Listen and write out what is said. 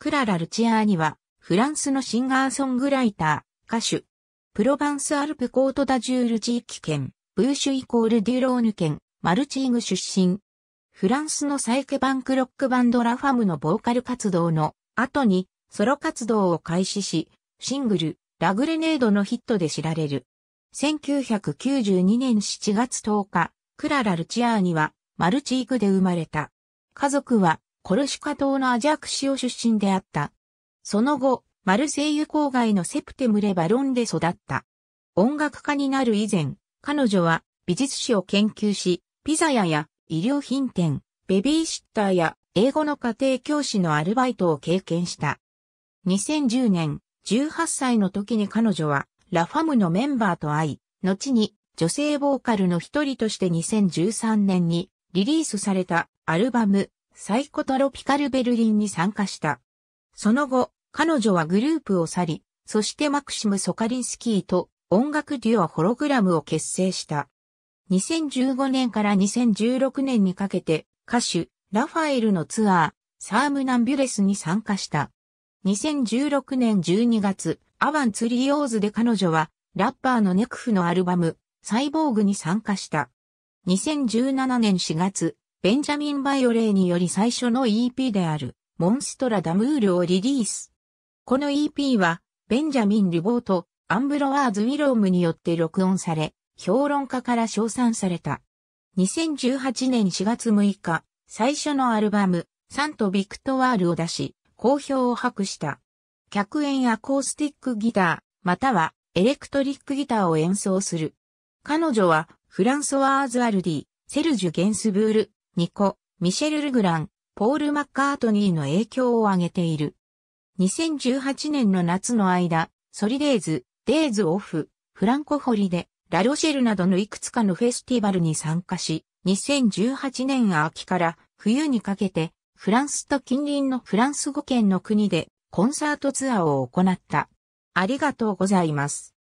クララ・ルチアーニは、フランスのシンガーソングライター、歌手。プロヴァンス・アルプ・コート・ダ・ジュール地域圏、ブーシュイコール・デュローヌ県、マルチーグ出身。フランスのサイケバンクロックバンドラファムのボーカル活動の後にソロ活動を開始し、シングル、ラグレネードのヒットで知られる。1992年7月10日、クララ・ルチアーニはマルチーグで生まれた。家族はコルシカ島のアジャクシオ出身であった。その後、マルセイユ郊外のセプテムレバロンで育った。音楽家になる以前、彼女は美術史を研究し、ピザ屋や医療品店、ベビーシッターや英語の家庭教師のアルバイトを経験した。2010年、18歳の時に彼女はラファムのメンバーと会い、後に女性ボーカルの一人として2013年にリリースされたアルバムサイコトロピカルベルリンに参加した。その後、彼女はグループを去り、そしてマクシム・ソカリンスキーと音楽デュオホログラムを結成した。2015年から2016年にかけて歌手ラファエルのツアーサームナンビュレスに参加した。2016年12月、アバンツリーオーズで彼女はラッパーのネクフのアルバムサイボーグに参加した。2017年4月、ベンジャミン・バイオレーにより最初の EP である、モンストラ・ダムールをリリース。この EP は、ベンジャミン・リボーとアンブロワーズ・ウィロームによって録音され、評論家から称賛された。2018年4月6日、最初のアルバム、サント・ビクトワールを出し、好評を博した。客演アコースティックギター、またはエレクトリックギターを演奏する。彼女は、フランソワーズ・アルディ、セルジュ・ゲンスブール、ニコ、ミシェル・ルグラン、ポール・マッカートニーの影響を挙げている。2018年の夏の間、ソリデイズ、デイズ・オフ、フランコ・ホリで、ラロシェルなどのいくつかのフェスティバルに参加し、2018年秋から冬にかけて、フランスと近隣のフランス語圏の国でコンサートツアーを行った。ありがとうございます。